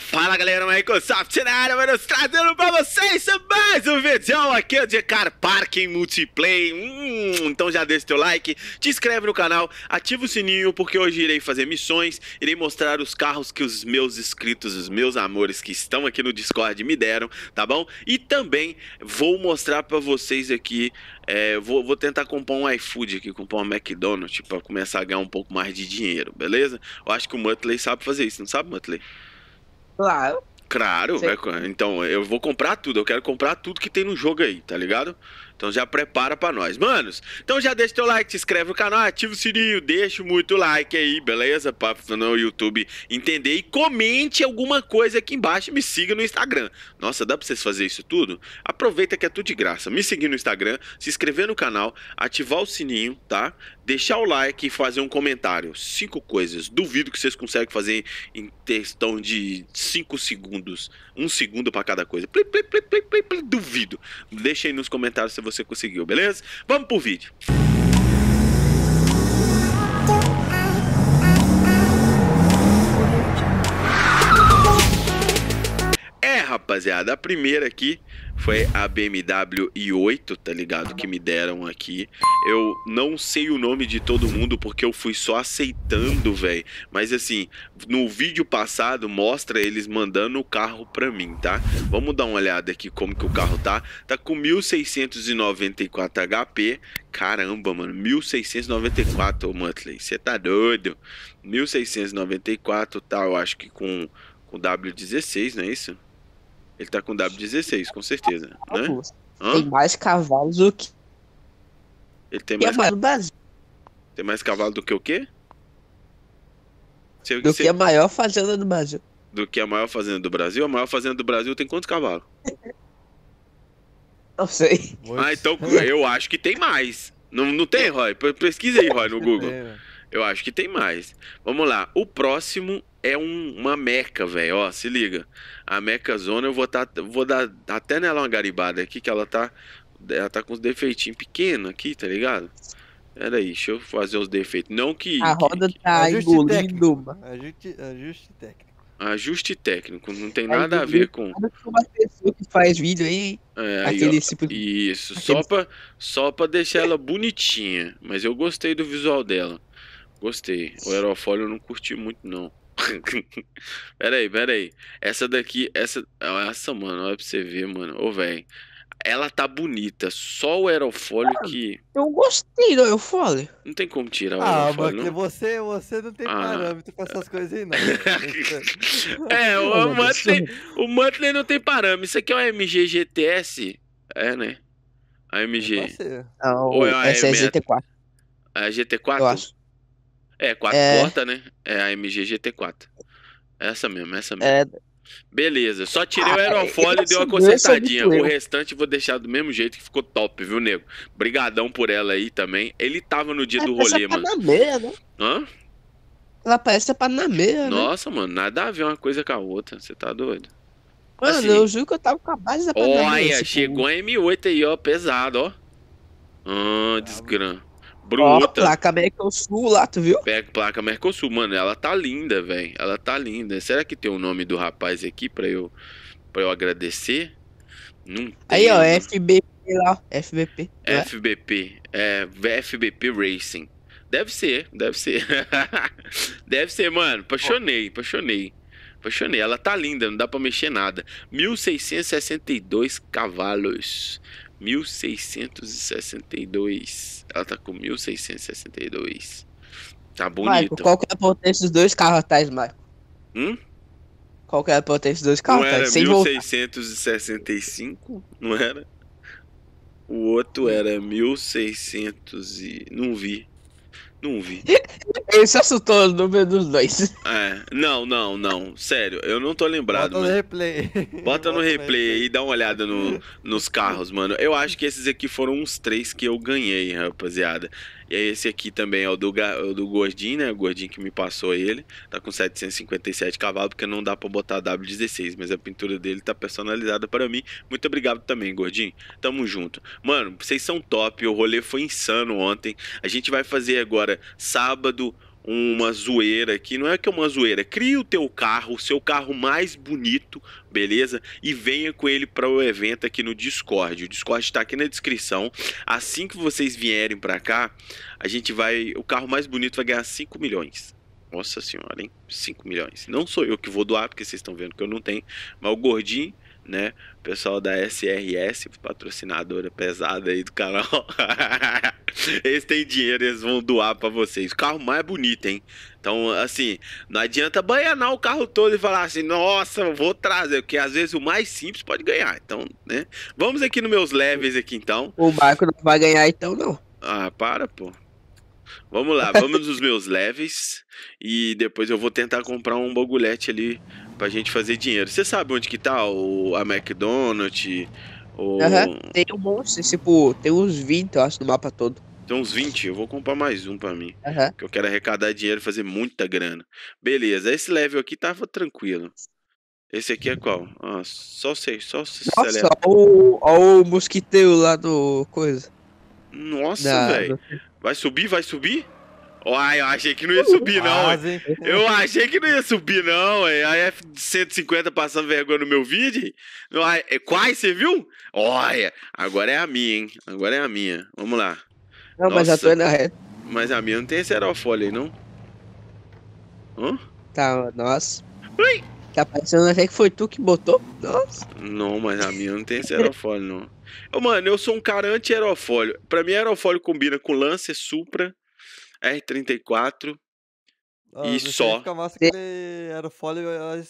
fala galera, Microsoft na área, mano, trazendo pra vocês mais um vídeo aqui de Car Parking multiplayer. Hum, então já deixa teu like, te inscreve no canal, ativa o sininho, porque hoje irei fazer missões, irei mostrar os carros que os meus inscritos, os meus amores que estão aqui no Discord me deram, tá bom? E também vou mostrar pra vocês aqui, é, vou, vou, tentar comprar um iFood aqui, comprar um McDonald's pra começar a ganhar um pouco mais de dinheiro, beleza? Eu acho que o Muttley sabe fazer isso, não sabe, Muttley? Claro. Claro, é, então eu vou comprar tudo, eu quero comprar tudo que tem no jogo aí, tá ligado? Então já prepara para nós. Manos, então já deixa teu like, se inscreve no canal, ativa o sininho, deixa muito like aí, beleza? Para o YouTube entender e comente alguma coisa aqui embaixo e me siga no Instagram. Nossa, dá para vocês fazer isso tudo? Aproveita que é tudo de graça. Me seguir no Instagram, se inscrever no canal, ativar o sininho, tá? deixar o like e fazer um comentário. Cinco coisas. Duvido que vocês conseguem fazer em questão de cinco segundos. Um segundo para cada coisa. Plim, plim, plim, duvido. Deixa aí nos comentários se você conseguiu, beleza? Vamos pro vídeo. rapaziada, a primeira aqui foi a BMW i8, tá ligado? Que me deram aqui. Eu não sei o nome de todo mundo porque eu fui só aceitando, velho. Mas assim, no vídeo passado mostra eles mandando o carro pra mim, tá? Vamos dar uma olhada aqui como que o carro tá. Tá com 1694 HP. Caramba, mano, 1694 o monthly. Você tá doido? 1694 tá, eu acho que com com W16, não é isso? Ele tá com W16, com certeza. Né? Tem mais cavalos do que. Ele tem mais. do Brasil. Tem mais cavalo do que o quê? do que a maior fazenda do Brasil. Do que a maior fazenda do Brasil? A maior fazenda do Brasil tem quantos cavalos? Não sei. Ah, então eu acho que tem mais. Não, não tem, Roy? Pesquisa aí, Roy, no Google. Né? Eu acho que tem mais. Vamos lá. O próximo é um, uma meca, velho. Ó, se liga. A meca zona eu vou, tá, vou dar até nela uma garibada aqui, que ela tá. Ela tá com os defeitinhos pequenos aqui, tá ligado? Peraí, deixa eu fazer os defeitos. Não que. A roda que, tá que... engolindo. Ajuste, ajuste técnico. Ajuste técnico, não tem nada a ver com. Uma pessoa que faz vídeo aí. É, aquele ó, tipo Isso, aquele... só, pra, só pra deixar ela bonitinha. Mas eu gostei do visual dela. Gostei. O aerofólio eu não curti muito, não. peraí, peraí. Essa daqui, essa. Essa, mano, olha pra você ver, mano. Ô, velho. Ela tá bonita. Só o aerofólio ah, que. Eu gostei do aerofólio. Não tem como tirar o ah, aerofólio. Ah, Você, você não tem ah. parâmetro pra essas coisas aí, não. é, o, o, Muttley, o Muttley não tem parâmetro. Isso aqui é uma MG GTS? É, né? A MG. É Ou é a essa é, é a GT4. A GT4? Eu acho. É, quatro é... portas, né? É a MG GT4. Essa mesmo, essa mesmo. É... Beleza, só tirei ah, o aerofólio e dei uma consertadinha. O restante vou deixar do mesmo jeito que ficou top, viu, nego? Brigadão por ela aí também. Ele tava no dia ela do rolê, mano. Panameia, né? Hã? Ela parece a na né? Nossa, né? mano, nada a ver uma coisa com a outra. Você tá doido? Mano, assim, eu juro que eu tava com a base da Olha, tipo, chegou a M8 aí, ó, pesado, ó. Ah, desgrama. Bruta. Ó, placa Mercosul lá, tu viu? Placa Mercosul, mano, ela tá linda, velho. Ela tá linda. Será que tem o nome do rapaz aqui pra eu, pra eu agradecer? Não tem. Aí, ó, FBP lá, FBP. FBP, é, FBP é, Racing. Deve ser, deve ser. deve ser, mano. Apaixonei, apaixonei. Apaixonei. Ela tá linda, não dá pra mexer nada. 1662 cavalos. 1662. Ela tá com 1662. Tá bonita. Marco, qual que é a potência dos dois carros atrás, Marco? Hum? Qual que é a potência dos dois carros não atrás? Era 1665, voltar. não era? O outro hum. era 1600 e... Não vi. Não vi. Ele só soltou o dos dois. É, não, não, não. Sério, eu não tô lembrado. Bota no replay. Bota, Bota no replay aí e dá uma olhada no, nos carros, mano. Eu acho que esses aqui foram uns três que eu ganhei, rapaziada. E aí esse aqui também é o do, o do Gordinho, né? O Gordinho que me passou ele. Tá com 757 cavalos, porque não dá para botar W16, mas a pintura dele tá personalizada para mim. Muito obrigado também, Gordinho. Tamo junto. Mano, vocês são top. O rolê foi insano ontem. A gente vai fazer agora sábado, uma zoeira aqui. Não é que é uma zoeira. É cria o teu carro, o seu carro mais bonito, beleza? E venha com ele para o evento aqui no Discord. O Discord está aqui na descrição. Assim que vocês vierem para cá, a gente vai. O carro mais bonito vai ganhar 5 milhões. Nossa senhora, hein? 5 milhões. Não sou eu que vou doar, porque vocês estão vendo que eu não tenho. Mas o gordinho né? O pessoal da SRS, patrocinadora pesada aí do canal. eles têm dinheiro, eles vão doar para vocês. O carro mais bonito, hein? Então, assim, não adianta banhar o carro todo e falar assim, nossa, vou trazer, porque às vezes o mais simples pode ganhar. Então, né? Vamos aqui nos meus leves aqui, então. O Marco não vai ganhar, então, não. Ah, para, pô. Vamos lá, vamos nos meus leves e depois eu vou tentar comprar um bagulhete ali pra gente fazer dinheiro. Você sabe onde que tá o, a McDonald's? O... tem um monte, tipo, tem uns 20, eu acho, no mapa todo. Tem uns 20, eu vou comprar mais um para mim. Que eu quero arrecadar dinheiro e fazer muita grana. Beleza, esse level aqui tava tranquilo. Esse aqui é qual? Ah, só sei, só se Nossa, seleta. o mosquiteiro lá do coisa. Nossa, velho. Vai subir, vai subir? Uai, eu achei que não ia subir, não. Quase. Ah, eu achei que não ia subir, não. É a F-150 passando vergonha no meu vídeo. Uai, é quase, você viu? Olha, agora é a minha, hein? Agora é a minha. Vamos lá. Não, Nossa. mas a tua é na reta. Mas a minha não tem aerofólio aí, não? Hã? Tá, nossa. Ui! Tá parecendo até que foi tu que botou. Nossa. Não, mas a minha não tem esse aerofólio, não. mano, eu sou um cara anti-aerofólio. Pra mim, aerofólio combina com Lancer, Supra R34 ah, e só. Massa que era o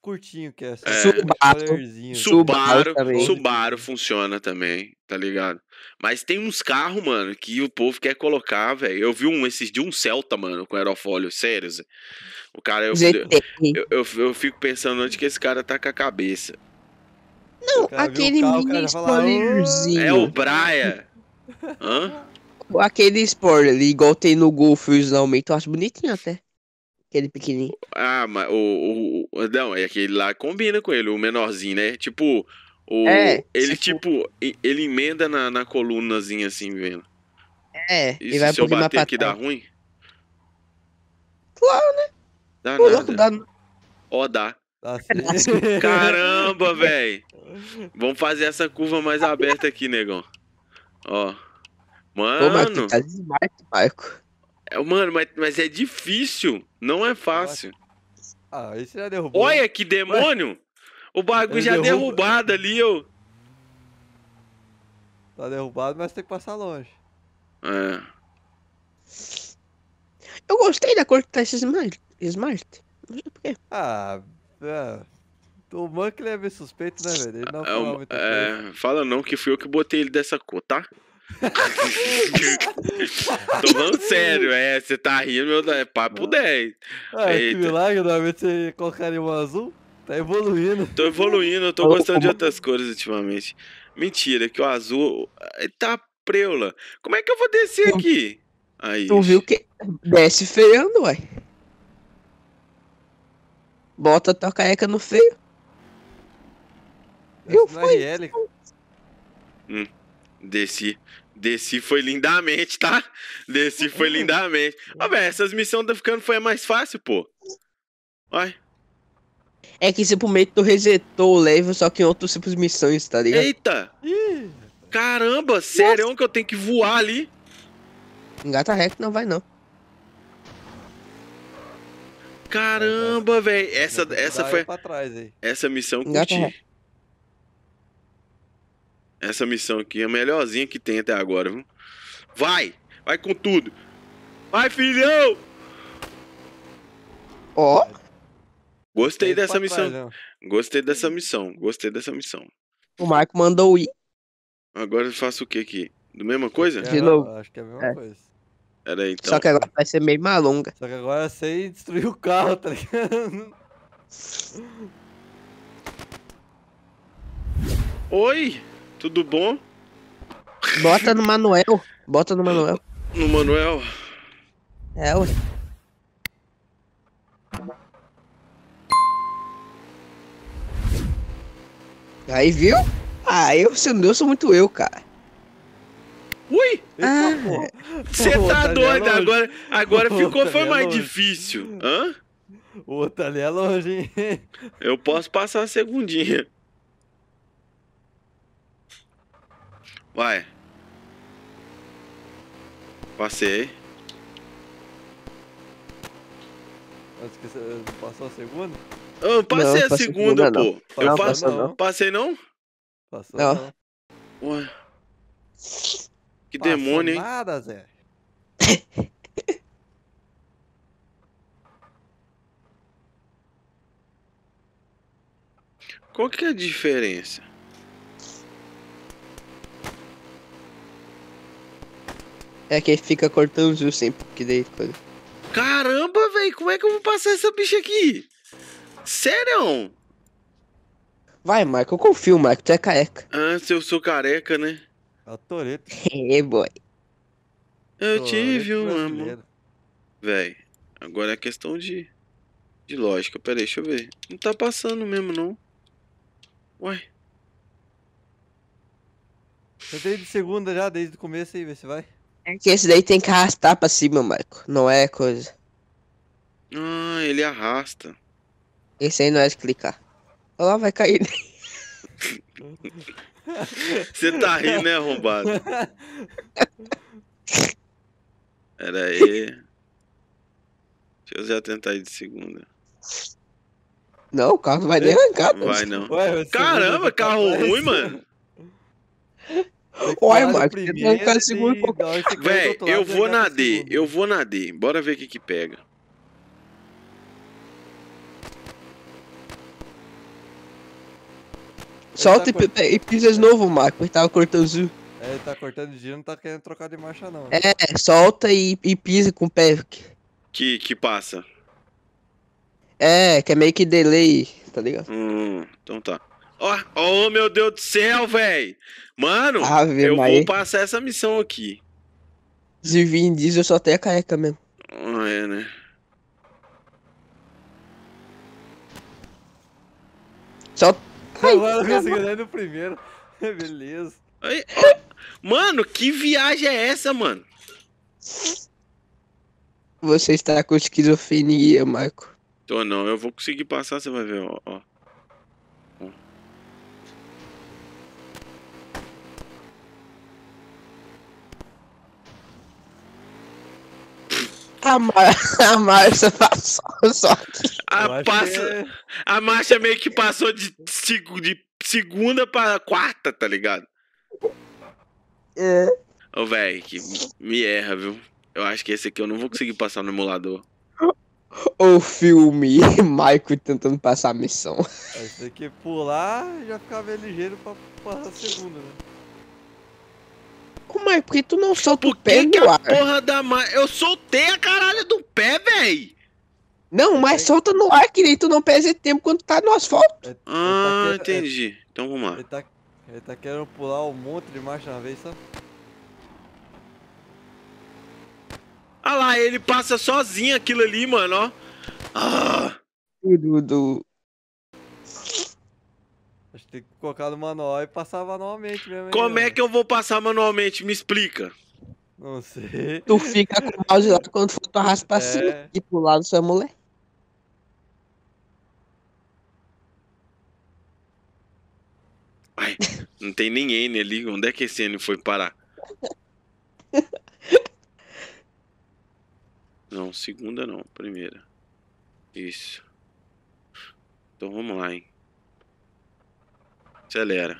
curtinho que é. é. Subaru, Subaru, Subaru funciona também, tá ligado? Mas tem uns carros, mano, que o povo quer colocar, velho. Eu vi um esses de um Celta, mano, com aerofólio, sério, Zé. O cara eu, eu, eu, eu, fico pensando onde que esse cara tá com a cabeça. Não, aquele mini spoilerzinho. É o Braia. Hã? aquele spoiler, igual tem no Golf eu acho bonitinho até. Aquele pequenininho. Ah, mas o, o, Não, é aquele lá combina com ele, o menorzinho, né? Tipo. O, é, ele, tipo, for... ele emenda na, na colunazinha assim, vendo. É, e, e vai se eu bater aqui dá ruim? Claro, né? Dá Pô, nada. Ó, oh, dá. Caramba, velho. Vamos fazer essa curva mais aberta aqui, negão. Ó. Mano. Ô, Marco, tá demais, Marco. É, mano, mas, mas é difícil. Não é fácil. Ah, esse já derrubou. Olha que demônio! O bagulho já derruba. derrubado ali, eu. Tá derrubado, mas tem que passar longe. É. Eu gostei da cor que tá esse Smart. Smart. Não sei quê. Ah, é. O Monkey é suspeito, né, velho? Ele não é, muito. é, fala não que fui eu que botei ele dessa cor, tá? Tô falando sério, é. Você tá rindo, meu. É papo Não. 10. Ah, ah é Eita. que milagre, normalmente você colocaria um azul. Tá evoluindo. Tô evoluindo, eu tô gostando de outras cores ultimamente. Mentira, que o azul. É, tá preula. Como é que eu vou descer aqui? Aí. Tu viu que. Desce feando, ué. Bota tua careca no feio. Eu é fui. Hum. Desci. Desci foi lindamente, tá? Desci foi lindamente. Ó, oh, velho, essas missões tá ficando foi mais fácil, pô. Olha. É que simplesmente tipo, tu resetou o level, só que em outros tipos de missões, tá ligado? Eita! Caramba, sério que eu tenho que voar ali? Engata reto, não vai não. Caramba, velho, essa essa foi trás, essa missão Engata curti. Essa missão aqui é a melhorzinha que tem até agora, viu? Vai! Vai com tudo! Vai, filhão! Ó! Oh. Gostei dessa missão. Gostei dessa missão. Gostei dessa missão. O Marco mandou ir. Agora eu faço o que aqui? Do mesma coisa? De novo. É, acho que é a mesma é. coisa. Aí, então. Só que agora vai ser meio malonga. Só que agora eu sei destruir o carro, tá ligado? Oi! Tudo bom? Bota no Manuel. Bota no Manuel. No Manuel? É, ué. Aí, viu? Ah, eu, se não deu, sou muito eu, cara. Ui! Você ah, é. tá, tá doido, agora, agora ficou, foi tá mais longe. difícil. Hã? O outro ali é longe, hein? Eu posso passar a segundinha. Vai. Passei. Acho que você eh, passou a segunda? Eu passei não, a segunda, segunda pô. Não. Eu passei não. Passei não? Passou não. Ué. Que Passa demônio, hein? nada, Zé. Qual que é a diferença? É que fica cortando os sempre, que daí coisa. Caramba, velho, como é que eu vou passar essa bicha aqui? Sério? Vai, Marco, eu confio, Marco, tu é careca. Ah, se eu sou careca, né? É o Toreto. é, boy. Eu tive um amor. Véi, agora é questão de. De lógica, peraí, deixa eu ver. Não tá passando mesmo, não. Uai. Eu dei de segunda já, desde o começo aí, vê se vai. É que esse daí tem que arrastar pra cima, Michael. Não é coisa. Ah, ele arrasta. Esse aí não é de clicar. Olha lá, vai cair. Você tá rindo, né, arrombado? Pera aí. Deixa eu já tentar ir de segunda. Não, o carro não vai nem arrancar. Vai não. Ué, Caramba, tá carro ruim, mano. Uai, mano, primeiro, ficar segundo e... Véi, eu vou na D, eu vou na D. Bora ver o que que pega. Solta tá e, e pisa de novo, Marco, ele tava cortando zoom. É, ele tá cortando giro, não tá querendo trocar de marcha não. É, solta e, e pisa com o pé. Que, que passa? É, que é meio que delay, tá ligado? Hum, então tá. Ó, oh meu Deus do céu, velho. Mano, Ave eu Maria. vou passar essa missão aqui. Se em Diesel só tenho a careca mesmo. Ah, é, né? Só... Ai, Mano, conseguiu no primeiro. Beleza. Ai, mano, que viagem é essa, mano? Você está com esquizofrenia, Marco. Tô não, eu vou conseguir passar, você vai ver, ó. ó. A, Mar a Márcia passou só a, passa... É. a Márcia meio que passou de, de segunda pra quarta, tá ligado? É. Ô, velho, que me erra, viu? Eu acho que esse aqui eu não vou conseguir passar no emulador. O filme Michael tentando passar a missão. Esse aqui pular já ficava ligeiro pra passar a segunda, né? mas por Porque tu não solta Por o pé, que Eduardo? a porra da mãe... Eu soltei a caralho do pé, véi! Não, mas é. solta no ar, querido. Tu não perde tempo quando tá no asfalto. É, é ah, tá entendi. Então vamos lá. Ele tá... Ele tá querendo pular um monte de marcha na vez, sabe? Ah lá, ele passa sozinho aquilo ali, mano, ó. Ah. Do, do, tem que colocar no manual e passar manualmente mesmo. Como é que eu vou passar manualmente? Me explica. Não sei. Tu fica com o mouse lá quando for tu arrasta pra é. cima e pro lado sua é mulher. Ai, não tem nem N ali. Onde é que esse N foi parar? Não, segunda não, primeira. Isso. Então vamos lá, hein. Acelera.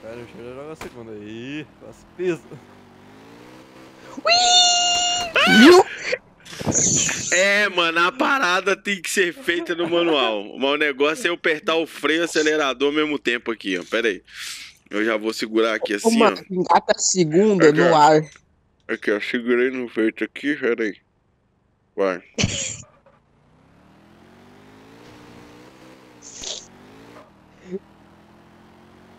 Pera, o cheiro joga a segunda aí. Faz peso. É, mano, a parada tem que ser feita no manual. O o negócio é eu apertar o freio e o acelerador ao mesmo tempo aqui, ó. Pera aí. Eu já vou segurar aqui assim, Uma, ó. Engata a segunda aqui, no ar. Aqui, ó. Segurei no feito aqui, pera aí. Vai.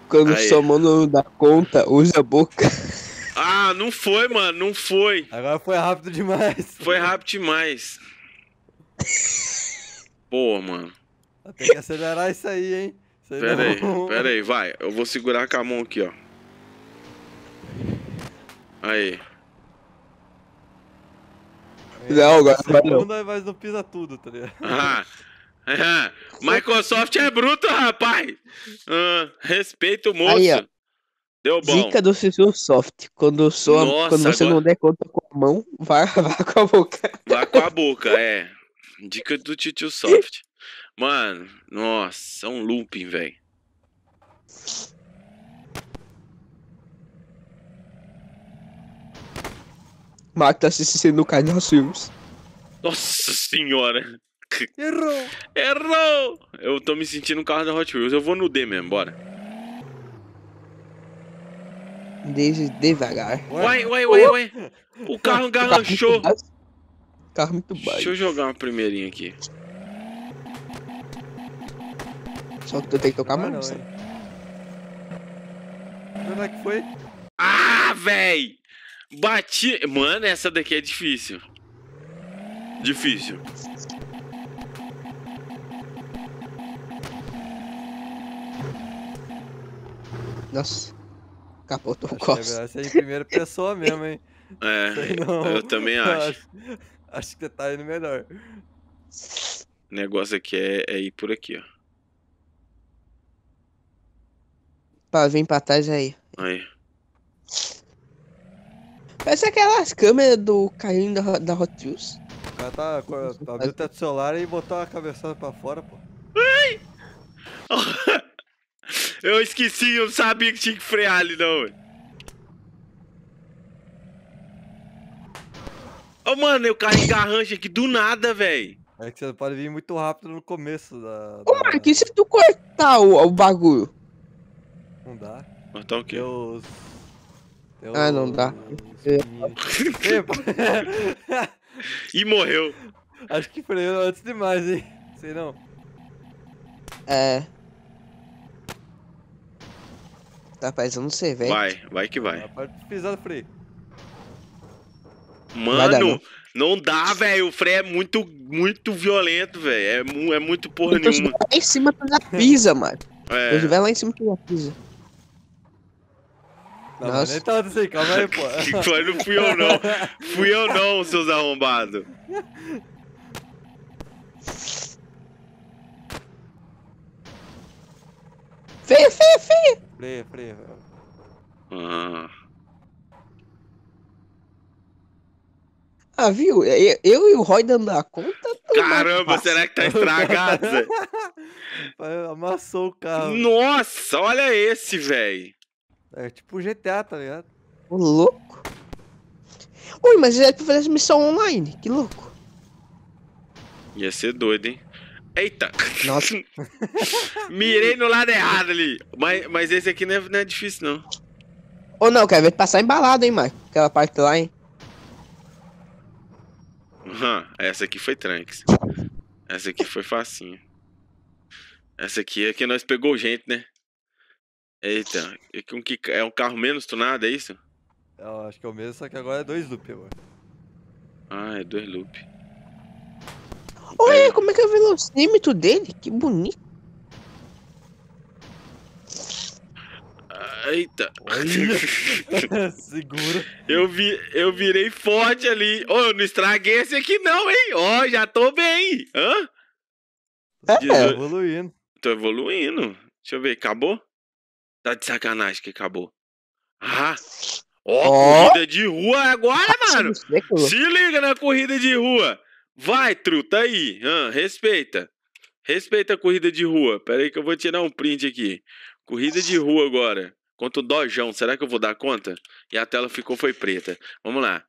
quando Aí. sua mão não dá conta, usa a boca. Ah, não foi, mano, não foi. Agora foi rápido demais. Foi rápido demais. Pô, mano. Tem que acelerar isso aí, hein? Isso pera aí, é pera aí, vai. Eu vou segurar com a mão aqui, ó. Aí. Não, agora vai não. Segunda, mas não pisa tudo, tá ligado? Ah, é. Microsoft é bruto, rapaz. Uh, respeito o moço. Aí, ó. Deu bom. Dica do Sisu Soft. Quando, soa, Nossa, quando você agora... não der conta com a mão, vá, vá com a boca. Vá com a boca, é. Dica do Titio Soft. Mano, nossa, um looping, velho. Marco tá assistindo no canal Silves. Nossa senhora. Errou! Errou! Eu tô me sentindo um carro da Hot Wheels. Eu vou no D mesmo, bora. Desde devagar. Uai, uai, uai, uai. O carro garranchou. Carro muito baixo. Deixa eu jogar uma primeirinha aqui. Só que eu tenho que tocar mais. Onde é que foi? Ah, véi! Bati. Mano, essa daqui é difícil. Difícil. Nossa. Capotou o Costa. Você é em primeira pessoa mesmo, hein? É, não, eu também acho. acho. acho. que tá indo melhor. O negócio aqui é, é ir por aqui, ó. Pra vir pra trás é aí. Aí. Parece aquelas câmeras do carrinho da, da Hot Wheels. O cara tá, abriu o teto celular e botou a cabeçada pra fora, pô. Ai! Eu esqueci, eu não sabia que tinha que frear ali, não, Oh, mano, eu carrego a rancha aqui do nada, velho. É que você pode vir muito rápido no começo da. da... Ô, Mark, e se tu cortar o, o bagulho? Não dá. Cortar o quê? Eu... Eu... Ah, não dá. Eu... e morreu. Acho que freou antes demais, hein? Sei não. É. Tá não sei, velho. Vai, vai que vai. Pode pisar no freio. Mano, não dá, velho. O freio é muito, muito violento, velho. É, mu é, muito porra então, nenhuma. Se lá em cima, tu já pisa, mano. É. Eu estiver lá em cima, tu já pisa. Não, Nossa. nem tanto tá assim, calma aí, pô. que foi? Não fui eu não. fui eu não, seus arrombados. Feio, freia, freia! Ah, viu? Eu, eu e o Roy dando a conta. Tá Caramba, será que tá estragado? Amassou o carro. Nossa, olha esse, velho. É tipo GTA, tá ligado? O louco. Ui, mas ele é pra fazer essa missão online, que louco. Ia ser doido, hein? Eita! Nossa. Mirei no lado errado ali. Mas, mas esse aqui não é, não é difícil, não. Ou não, Quer ver passar embalado, hein, Mike? Aquela parte lá, hein? Uhum, essa aqui foi Tranks. Essa aqui foi facinho. Essa aqui é que nós pegou gente, né? Eita, é, é um carro menos tunado, é isso? É, eu acho que é o mesmo, só que agora é dois loop agora. Ah, é dois loop. Olha como é que é o velocímetro dele, que bonito. Ah, eita. Segura. Eu, vi, eu virei forte ali. Ô, oh, eu não estraguei esse aqui não, hein? Ó, oh, já tô bem. Hã? É, tô é. evoluindo. Tô evoluindo. Deixa eu ver, acabou? Tá de sacanagem que acabou. Ah! Ó, oh, oh. corrida de rua agora, mano! Se liga na corrida de rua! Vai, truta tá aí. Ah, respeita. Respeita a corrida de rua. Pera aí que eu vou tirar um print aqui. Corrida de rua agora. Contra o Dojão. Será que eu vou dar conta? E a tela ficou foi preta. Vamos lá.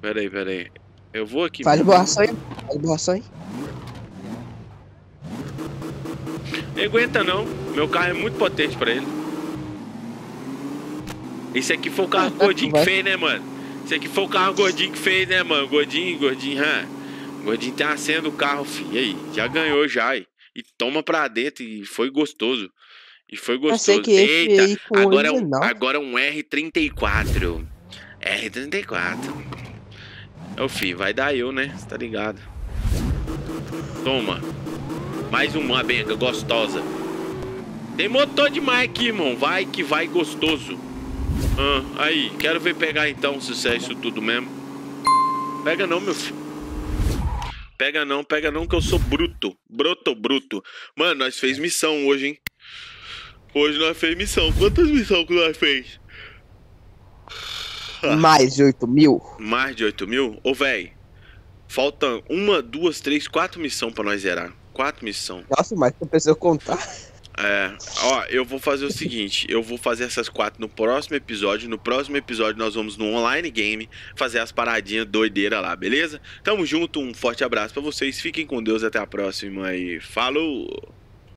Pera aí, pera aí. Eu vou aqui. Faz boa ação aí. Faz boa ação aí. Não aguenta não. Meu carro é muito potente pra ele. Esse aqui foi o carro do tá, Godin né, mano? Esse aqui foi o carro gordinho que fez, né, mano? Gordinho, gordinho, hã? Gordinho tá acendo o carro, filho. E aí, já ganhou já. E, e toma pra dentro. E foi gostoso. E foi gostoso. Que Eita, é aí, agora, é um, agora um R34. R34. Ô, filho, vai dar eu, né? Cê tá ligado? Toma. Mais uma benga gostosa. Tem motor demais aqui, irmão. Vai que vai gostoso. Ah, aí, quero ver pegar então, se é isso tudo mesmo. Pega não, meu filho. Pega não, pega não, que eu sou bruto. Broto, bruto. Mano, nós fez missão hoje, hein? Hoje nós fez missão. Quantas missões que nós fez? Ah. Mais de 8 mil. Mais de 8 mil? Ô, velho, faltam uma, duas, três, quatro missões pra nós zerar. Quatro missões. Nossa, mas tu precisa contar. É, ó, eu vou fazer o seguinte: eu vou fazer essas quatro no próximo episódio. No próximo episódio, nós vamos no online game fazer as paradinhas doideiras lá, beleza? Tamo junto, um forte abraço para vocês, fiquem com Deus, até a próxima e falou!